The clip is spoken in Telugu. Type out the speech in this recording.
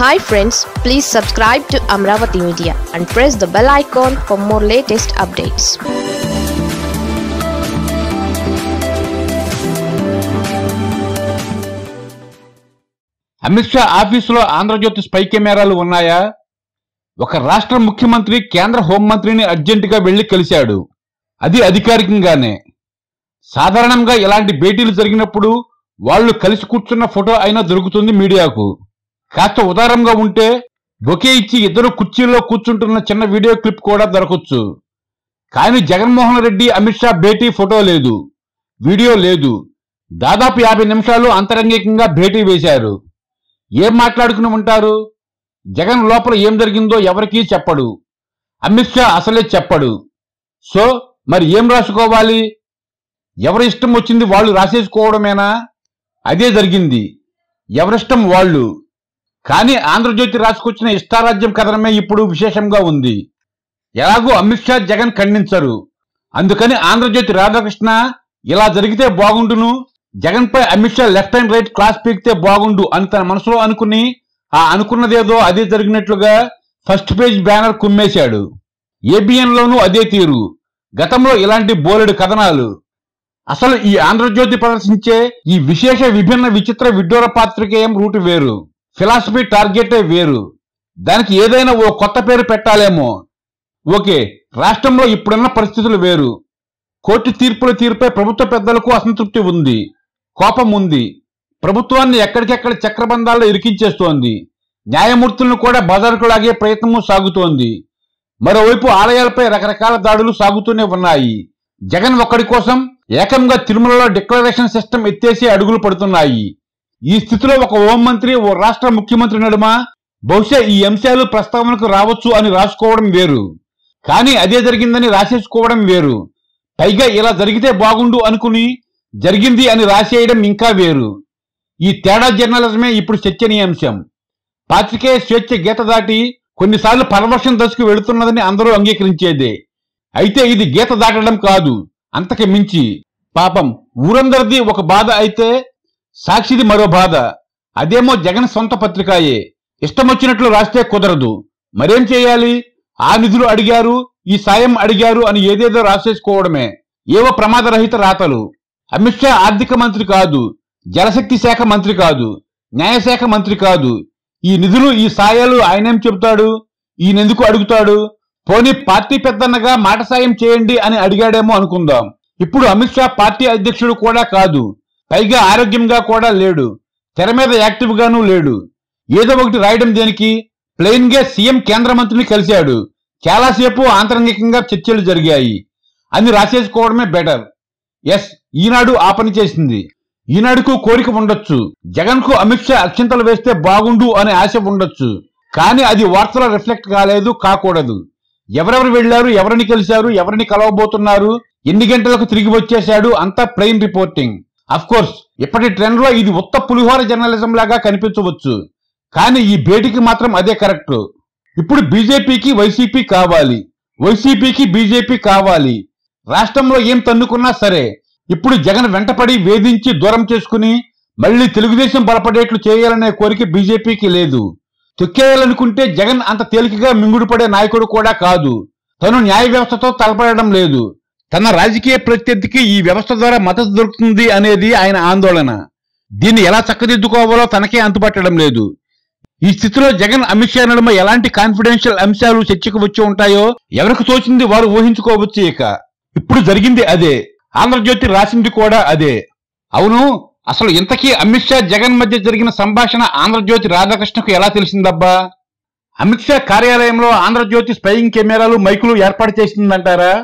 hi friends please subscribe to Amaravati media and press the bell icon for more latest updates Amit Shah ఆఫీసులో ఆంధ్రజ్యోతి స్పై కెమెరాలు ఉన్నాయా ఒక రాష్ట్ర ముఖ్యమంత్రి కేంద్ర హోంమంత్రిని అర్జెంటుగా వెళ్లి కలిశాడు అది అధికారికంగానే సాధారణంగా ఇలాంటి భేటీలు జరిగినప్పుడు వాళ్ళు కలిసి కూర్చున్న ఫోటో అయినా దొరుకుతుంది మీడియాకు కాస్త ఉదారంగా ఉంటే బొకే ఇచ్చి ఇద్దరు కుర్చీల్లో కూర్చుంటున్న చిన్న వీడియో క్లిప్ కూడా దొరకొచ్చు కానీ జగన్మోహన్ రెడ్డి అమిత్ షా భేటీ ఫోటో లేదు వీడియో లేదు దాదాపు యాభై నిమిషాలు అంతరంగికంగా భేటీ వేశారు ఏం మాట్లాడుకుని ఉంటారు జగన్ లోపల ఏం జరిగిందో ఎవరికీ చెప్పడు అమిత్ షా అసలే చెప్పడు సో మరి ఏం రాసుకోవాలి ఎవరి ఇష్టం వచ్చింది వాళ్ళు రాసేసుకోవడమేనా అదే జరిగింది ఎవరిష్టం వాళ్ళు కానీ ఆంధ్రజ్యోతి రాసుకొచ్చిన ఇష్టారాజ్యం కథనమే ఇప్పుడు విశేషంగా ఉంది ఎలాగో అమిత్ షా జగన్ ఖండించరు అందుకని ఆంధ్రజ్యోతి రాధాకృష్ణ ఇలా జరిగితే బాగుండును జగన్ పై Amit Shah left and right class పీకితే బాగుండు అని తన మనసులో అనుకుని ఆ అనుకున్నదేదో అదే జరిగినట్లుగా ఫస్ట్ పేజ్ బ్యానర్ కుమ్మేశాడు ఏబిఎన్లోనూ అదే తీరు గతంలో ఇలాంటి బోలెడు కథనాలు అసలు ఈ ఆంధ్రజ్యోతి ప్రదర్శించే ఈ విశేష విభిన్న విచిత్ర విడ్డూర పాత్రికేయం రూటు వేరు ఫిలాసఫీ టార్గెటే వేరు దానికి ఏదైనా ఓ కొత్త పేరు పెట్టాలేమో ఓకే రాష్ట్రంలో ఇప్పుడున్న పరిస్థితులు వేరు కోర్టు తీర్పుల తీరుపై ప్రభుత్వ పెద్దలకు అసంతృప్తి ఉంది కోపం ఉంది ప్రభుత్వాన్ని ఎక్కడికెక్కడ చక్రబంధాల్లో ఇరికించేస్తోంది న్యాయమూర్తులను కూడా బజారుకు లాగే ప్రయత్నము సాగుతోంది మరోవైపు ఆలయాలపై రకరకాల దాడులు సాగుతూనే ఉన్నాయి జగన్ ఒక్కడి కోసం ఏకంగా తిరుమలలో డిక్లరేషన్ సిస్టమ్ ఎత్తేసి అడుగులు పడుతున్నాయి ఈ స్థితిలో ఒక హోం మంత్రి ఓ రాష్ట్ర ముఖ్యమంత్రి నడుమ బహుశా ఈ అంశాలు ప్రస్తావనకు రావచ్చు అని రాసుకోవడం వేరు కానీ అదే జరిగిందని రాసేసుకోవడం వేరు పైగా ఇలా జరిగితే బాగుండు అనుకుని జరిగింది అని రాసేయడం ఇంకా వేరు ఈ తేడా జర్నలిజమే ఇప్పుడు చర్చనీయాంశం పాత్రికేయ స్వేచ్ఛ గీత దాటి కొన్నిసార్లు పరవర్షం దశకు వెళుతున్నదని అందరూ అంగీకరించేదే అయితే ఇది గీత దాటడం కాదు అంతకు మించి పాపం ఊరందరిది ఒక బాధ అయితే సాక్షిది మరో బాధ అదేమో జగన్ సొంత పత్రికాయే ఇష్టమొచ్చినట్లు రాస్తే కుదరదు మరేం చేయాలి ఆ నిధులు అడిగారు ఈ సాయం అడిగారు అని ఏదేదో రాసేసుకోవడమే ఏవో ప్రమాదరహిత రాతలు అమిత్ షా ఆర్థిక మంత్రి కాదు జలశక్తి శాఖ మంత్రి కాదు న్యాయశాఖ మంత్రి కాదు ఈ నిధులు ఈ సాయాలు ఆయనేం చెబుతాడు ఈయనెందుకు అడుగుతాడు పోనీ పార్టీ పెద్దన్నగా మాట సాయం చేయండి అని అడిగాడేమో అనుకుందాం ఇప్పుడు అమిత్ షా పార్టీ అధ్యక్షుడు కూడా కాదు పైగా ఆరోగ్యంగా కూడా లేడు తెర మీద యాక్టివ్గానూ లేడు ఏదో ఒకటి రాయడం దేనికి ప్లెయిన్గా సీఎం కేంద్ర మంత్రిని కలిశాడు చాలాసేపు ఆంతరంగికంగా చర్చలు జరిగాయి అని రాసేసుకోవడమే బెటర్ ఎస్ ఈనాడు ఆ పని చేసింది ఈనాడుకు కోరిక ఉండొచ్చు జగన్కు అమిత్ షా అక్షింతలు వేస్తే బాగుండు అనే ఆశ ఉండొచ్చు కానీ అది వార్తల రిఫ్లెక్ట్ కాలేదు కాకూడదు ఎవరెవరు వెళ్లారు ఎవరిని కలిశారు ఎవరిని కలవబోతున్నారు ఎన్ని గంటలకు తిరిగి వచ్చేశాడు అంతా ప్లెయిన్ రిపోర్టింగ్ కోర్స్ ఇప్పటి ట్రెండ్లో ఇది ఉత్త పులిహోర జర్నలిజం లాగా కనిపించవచ్చు కానీ ఈ భేటీకి మాత్రం అదే కరెక్ట్ ఇప్పుడు బీజేపీకి వైసీపీ కావాలి వైసీపీకి బీజేపీ కావాలి రాష్ట్రంలో ఏం తన్నుకున్నా సరే ఇప్పుడు జగన్ వెంటపడి వేధించి దూరం చేసుకుని మళ్ళీ తెలుగుదేశం బలపడేట్లు చేయాలనే కోరిక బీజేపీకి లేదు తొక్కేయాలనుకుంటే జగన్ అంత తేలికగా మింగుడుపడే నాయకుడు కూడా కాదు తను న్యాయ వ్యవస్థతో తలపడడం లేదు తన రాజకీయ ప్రత్యర్థికి ఈ వ్యవస్థ ద్వారా మద్దతు దొరుకుతుంది అనేది ఆయన ఆందోళన దీన్ని ఎలా చక్కదిద్దుకోవాలో తనకే అంతుపట్టడం లేదు ఈ స్థితిలో జగన్ అమిత్ షా నడుమ ఎలాంటి కాన్ఫిడెన్షియల్ అంశాలు చర్చకు వచ్చి ఉంటాయో ఎవరికి తోచింది వారు ఊహించుకోవచ్చు ఇక ఇప్పుడు జరిగింది అదే ఆంధ్రజ్యోతి రాసింది కూడా అదే అవును అసలు ఇంతకీ అమిత్ షా జగన్ మధ్య జరిగిన సంభాషణ ఆంధ్రజ్యోతి రాధాకృష్ణకు ఎలా తెలిసిందబ్బా అమిత్ షా కార్యాలయంలో ఆంధ్రజ్యోతి స్పైయింగ్ కెమెరాలు మైకులు ఏర్పాటు చేసిందంటారా